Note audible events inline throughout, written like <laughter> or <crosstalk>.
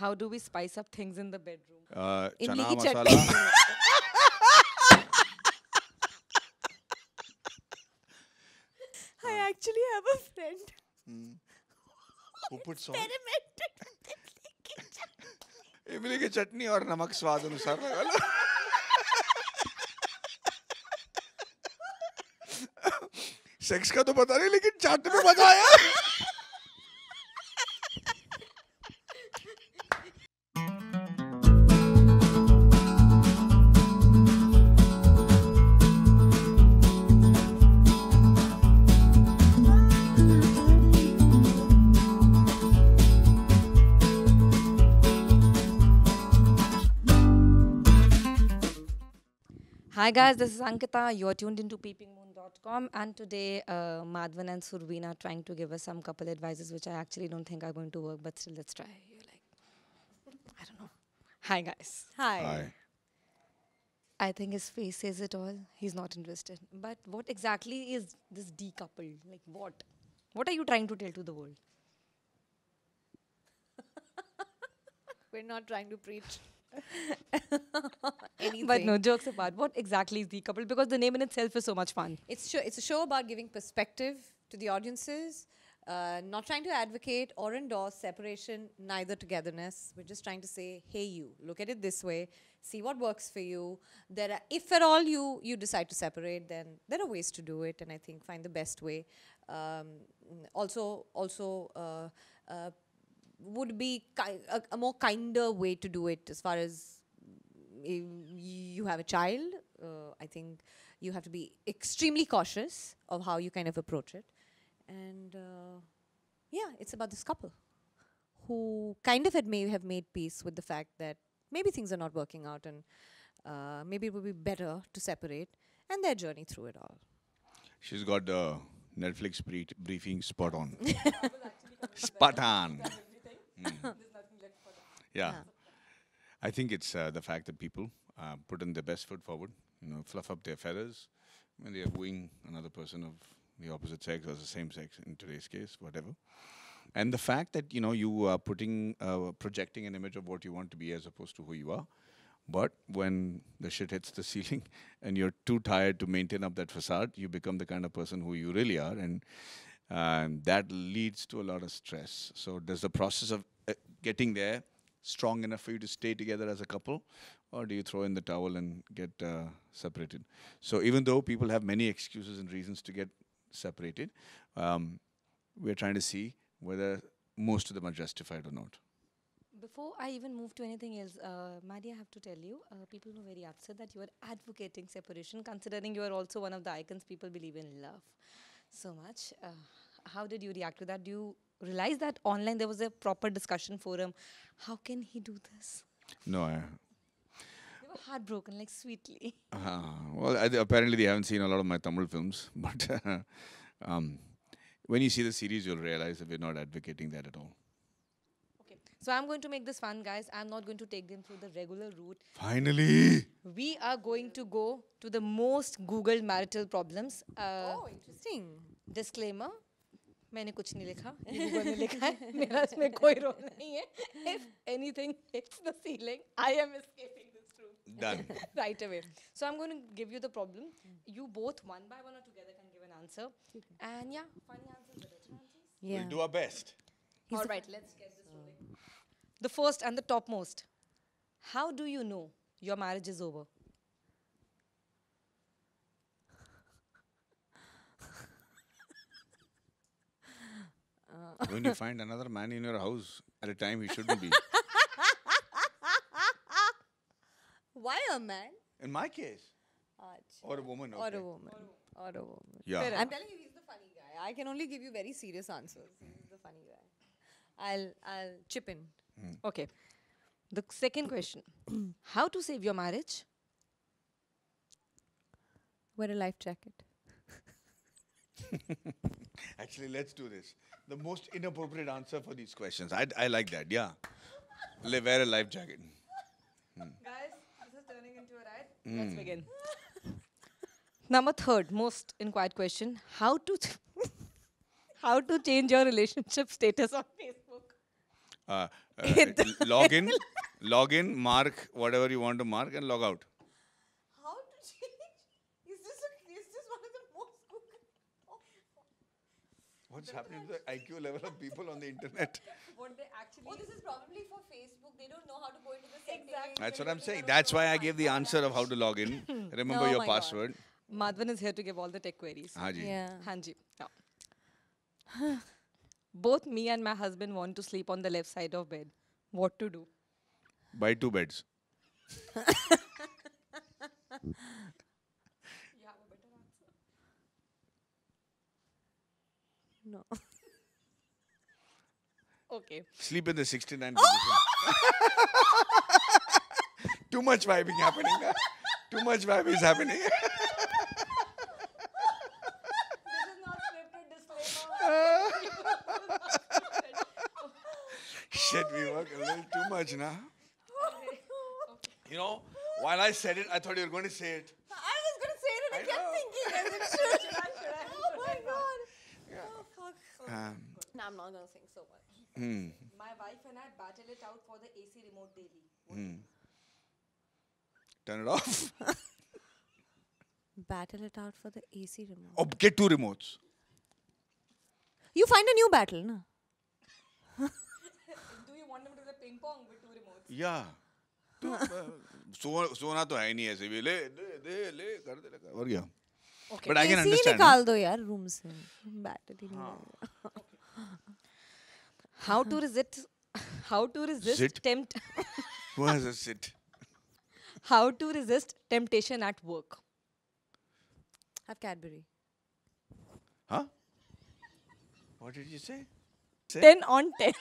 how do we spice up things in the bedroom? Uh, in chana masala. I actually have a friend who puts salt. इमली की चटनी और नमक स्वाद अनुसार लगा लो सेक्स का तो पता नहीं लेकिन चाट में मजा आया Hi guys, this is Ankita. You're tuned into peepingmoon.com and today uh, Madhavan and are trying to give us some couple advices which I actually don't think are going to work but still let's try. You're like, I don't know. Hi guys. Hi. Hi. I think his face says it all. He's not interested. But what exactly is this decoupled? Like what? What are you trying to tell to the world? <laughs> We're not trying to preach. <laughs> but no, jokes apart, what exactly is Decoupled? Because the name in itself is so much fun. It's, it's a show about giving perspective to the audiences, uh, not trying to advocate or endorse separation, neither togetherness. We're just trying to say, hey, you, look at it this way, see what works for you. There are, if at all you, you decide to separate, then there are ways to do it, and I think find the best way. Um, also, also, uh, uh, would be a, a, more kinder way to do it as far as you have a child. Uh, I think you have to be extremely cautious of how you kind of approach it. And uh, yeah, it's about this couple who kind of had may have made peace with the fact that maybe things are not working out and uh, maybe it would be better to separate and their journey through it all. She's got the Netflix briefing spot on. <laughs> spot on. Mm. <laughs> yeah. yeah. I think it's uh, the fact that people uh, put in their best foot forward, you know, fluff up their feathers when they are wooing another person of the opposite sex or the same sex in today's case, whatever. And the fact that you know you are putting, uh, projecting an image of what you want to be as opposed to who you are. But when the shit hits the <laughs> ceiling and you're too tired to maintain up that facade, you become the kind of person who you really are. And and that leads to a lot of stress. So does the process of uh, getting there strong enough for you to stay together as a couple, or do you throw in the towel and get uh, separated? So even though people have many excuses and reasons to get separated, um, we're trying to see whether most of them are justified or not. Before I even move to anything else, uh, I have to tell you, uh, people were very upset that you are advocating separation, considering you are also one of the icons people believe in love so much. Uh, how did you react to that? Do you realize that online there was a proper discussion forum? How can he do this? No, I, heartbroken, like sweetly. Uh, well, I, apparently they haven't seen a lot of my Tamil films, <laughs> but uh, um, when you see the series, you'll realize that we're not advocating that at all. Okay, so I'm going to make this fun, guys. I'm not going to take them through the regular route. Finally, we are going to go to the most Googled marital problems. Uh, oh, interesting! Disclaimer: मैंने कुछ नहीं लिखा <laughs> ने लिखा है <laughs> मेरा इसमें कोई रोल नहीं है if anything it's the ceiling I am escaping this room done right away so I am going to give you the problem you both one by one और together can give an answer and या funny answers Yeah. We'll do our best. He's All right, let's get this rolling. The first and the topmost. How do you know your marriage is over? When you find another man in your house at a time he shouldn't be. <laughs> Why a man? In my case. Achha. Or a woman. Okay. Or a woman. Or a woman. Yeah. I'm telling you, he's the funny guy. I can only give you very serious answers. He's the funny guy. I'll I'll chip in. Hmm. Okay. The second question: <clears throat> How to save your marriage? Wear a life jacket. <laughs> Actually, let's do this. The most inappropriate answer for these questions. I, I like that. Yeah. wear a life jacket. Hmm. Guys, this is turning into a riot. Hmm. Let's begin. <laughs> Number third, most inquired question: How to <laughs> how to change your relationship status on Facebook? Uh, uh, log in, log in, mark whatever you want to mark, and log out. what's happening to the IQ level of people on the internet. <laughs> what they actually. Oh, this is probably for Facebook. They don't know how to go into the settings. Exactly. That's what I'm saying. That's why I gave the answer of how to log in. <laughs> Remember your oh password. God. Madhavan is here to give all the tech queries. Haji. Yeah. Hanji. Yeah. <sighs> Both me and my husband want to sleep on the left side of bed. What to do? Buy two beds. <laughs> No. <laughs> okay. Sleep in the 69 <laughs> Too much vibing happening. Huh? Too much vibe is happening. this is not scripted disclaimer. Shit, we work a little too much now. Okay. Okay. You know, while I said it, I thought you were going to say it. I'm not gonna sing so much. Mm. My wife and I battle it out for the AC remote daily. Mm. Turn it off. <laughs> battle it out for the AC remote. Or oh, get two remotes. You find a new battle, no? <laughs> Do you want them to play ping pong with two remotes? Yeah. तो सो सोना तो है नहीं ऐसे भी ले दे दे ले कर दे और क्या बट आई कैन अंडरस्टैंड निकाल दो यार रूम से बैटरी नहीं how to resist? How to resist tempt? tempt? what is a sit? How to resist temptation at work? Have Cadbury. Huh? What did you say? Sit? Ten on ten.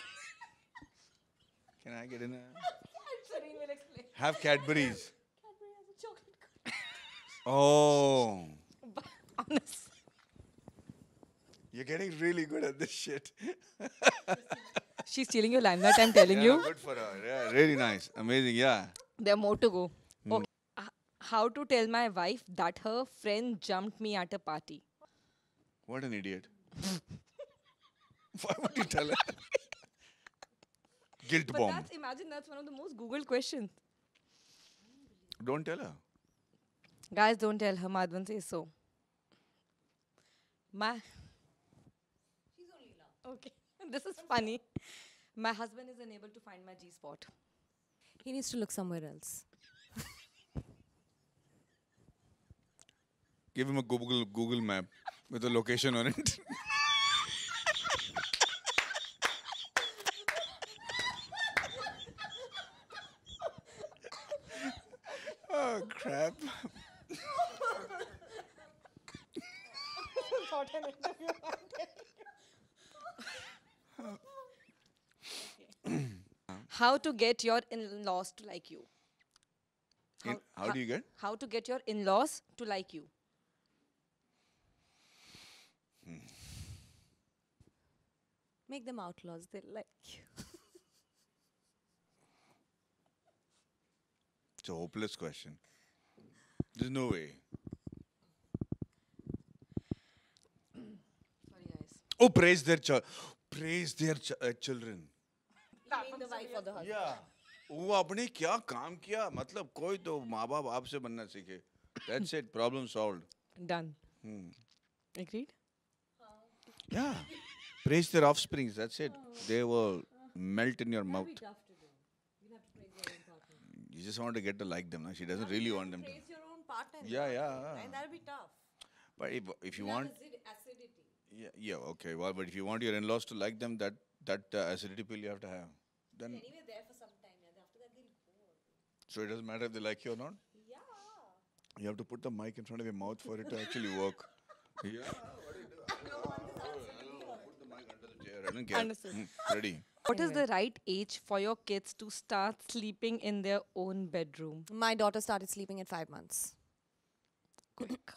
Can I get in? A I'm sorry, we'll explain. Have Cadbury's. Cadbury has a chocolate. oh. <laughs> You're getting really good at this shit. <laughs> She's stealing your limelight, I'm telling yeah, you. Good for her. Yeah, really nice. Amazing. Yeah. There are more to go. Mm. Okay. Oh, how to tell my wife that her friend jumped me at a party? What an idiot. <laughs> Why would you tell her? <laughs> Guilt but bomb. That's, imagine that's one of the most Googled questions. Don't tell her. Guys, don't tell her. Madhvan says so. My Okay. <laughs> this is funny. My husband is unable to find my G spot. He needs to look somewhere else. Give him a Google Google map with a location on it. <laughs> oh crap. Not <laughs> an interview. how to get your in-laws to like you. How, in, how, do you get? How to get your in-laws to like you. Hmm. Make them outlaws, they like you. <laughs> it's a hopeless question. There's no way. Sorry, guys. Oh, praise their child. Praise their ch uh, children. वो अपने क्या काम किया मतलब कोई तो माँ बाप आपसे बनना सीखे That's that's it problem solved done agreed yeah praise their offsprings that's it they will melt in your mouth you just want to get to like them. No? She doesn't really want them to. your own partner. Yeah, yeah. And that'll be tough. But if, if you, you want acidity. Yeah, yeah, okay. Well, but if you want your in-laws to like them, that that uh, acidity pill you have to have. Then anyway there for some time. Yeah. After that, they'll go. So it doesn't matter if they like you or not. Yeah. You have to put the mic in front of your mouth for it to actually work. <laughs> yeah. Oh, Understood. Hmm, ready. What is the right age for your kids to start sleeping in their own bedroom? My daughter started sleeping at five months. Quick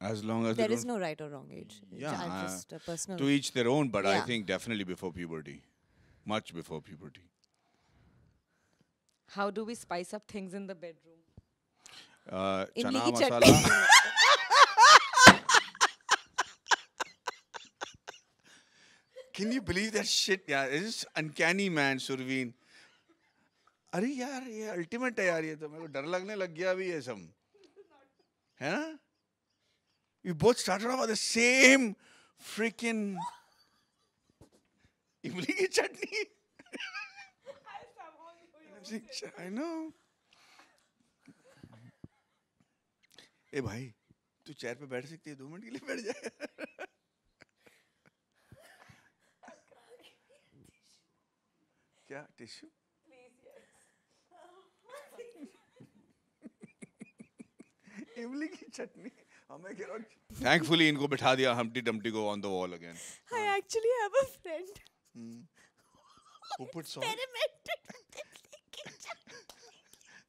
as long as there is no right or wrong age. Yeah, I, just uh, a personal. To each their own, but yeah. I think definitely before puberty, much before puberty. How do we spice up things in the bedroom? Uh, chana masala. <laughs> Can you believe that shit? Yeah, it's uncanny, man, Surveen. अरे यार ये ultimate है यार ये तो मेरे को डर लगने लग गया अभी ये सब है ना We both started off with the same freaking इमली की चटनी आई नो ए भाई तू चेयर पे बैठ सकती है दो मिनट के लिए बैठ जाए क्या टिश्यू इमली की चटनी हमें थैंकफुली इनको बिठा दिया हम्टी डम्टी को on the wall again I actually have a friend who puts on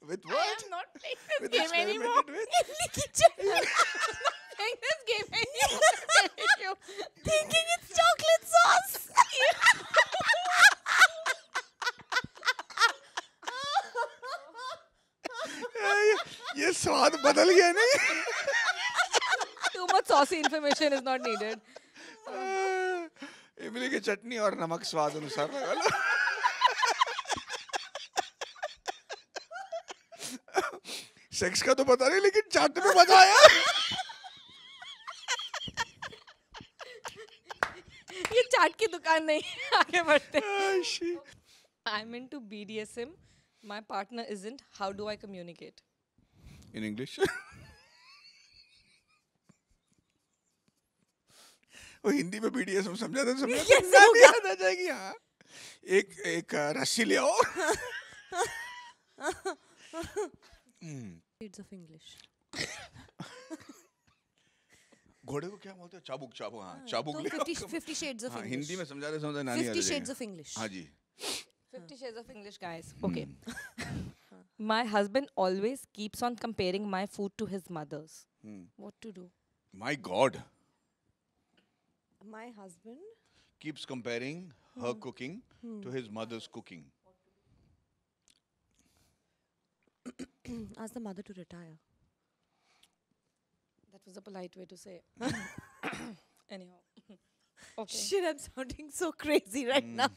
with what? I am not playing this with game anymore. With? kitchen. not playing this game anymore. Thinking it's chocolate sauce. ये स्वाद बदल गया नहीं saucy information is not needed. <laughs> इमली की चटनी और नमक स्वाद अनुसार लगा लो सेक्स का तो पता नहीं लेकिन चाट में मजा आया ये चाट की दुकान नहीं आगे बढ़ते I mean to be D S M my partner is partner how do I communicate in English वो हिंदी में बीडीएस में समझा था समझा याद आ जाएगी हाँ एक एक रस्सी ले आओ इट्स ऑफ इंग्लिश घोड़े को क्या बोलते हो चाबुक चाबुक हाँ, हाँ चाबुक तो ले 50, शेड्स ऑफ हाँ, हिंदी में समझा रहे समझा नानी 50 शेड्स ऑफ इंग्लिश हाँ जी 50 shades of English guys okay my husband always keeps on comparing my food to his mother's. Hmm. What to do? My God. My husband keeps comparing her hmm. cooking hmm. to his mother's cooking. <coughs> Ask the mother to retire. That was a polite way to say. <coughs> <coughs> Anyhow. Okay. Shit, I'm sounding so crazy right mm. now.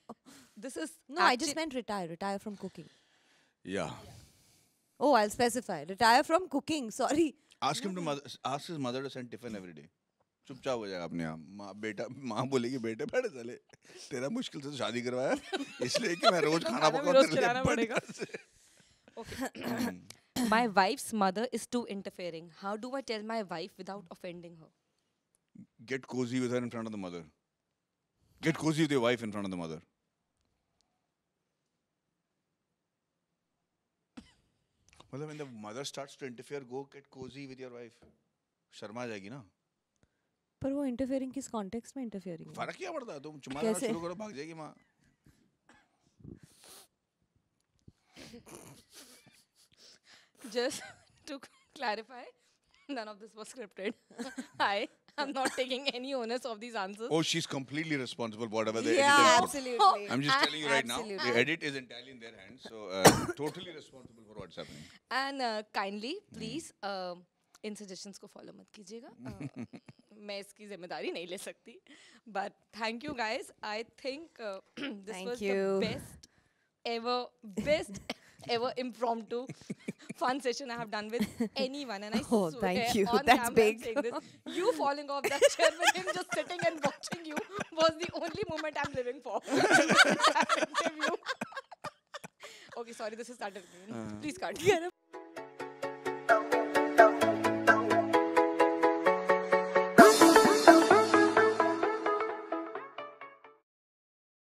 <laughs> this is no. I just meant retire. Retire from cooking. Yeah. yeah. Oh, I'll specify. Retire from cooking. Sorry. Ask him to <laughs> mother. Ask his mother to send tiffin every day. चुपचाप हो जाएगा अपने आप माँ बेटा माँ बोलेगी बेटे बैठे चले तेरा मुश्किल से तो शादी करवाया इसलिए कि मैं रोज खाना पकाऊं My wife's mother is too interfering. How do I tell my wife without offending her? Get cozy with her in front of the mother. Get cozy with your wife in front of the mother. मतलब when the mother starts to interfere, go get cozy with your wife. Sharma जाएगी ना पर वो interfering किस context में interfering फर्क क्या पड़ता है तुम चुमा शुरू करो भाग जाएगी माँ just to clarify none of this was scripted i i'm not taking any onus of these answers oh she's completely responsible whatever they yeah absolutely i'm just telling you right absolutely. now the edit is entirely in their hands so uh, totally responsible for what's happening and uh, kindly please mm. uh, in suggestions suggestions follow follow मत uh, मैं इसकी जिम्मेदारी नहीं ले सकती but thank you guys I think this was best ever best ever impromptu fun session I have done with anyone. And I oh, thank you. That's big. You falling off that chair with him just sitting and watching you was the only moment I'm living for. okay, sorry, this is started again. Uh. Please cut.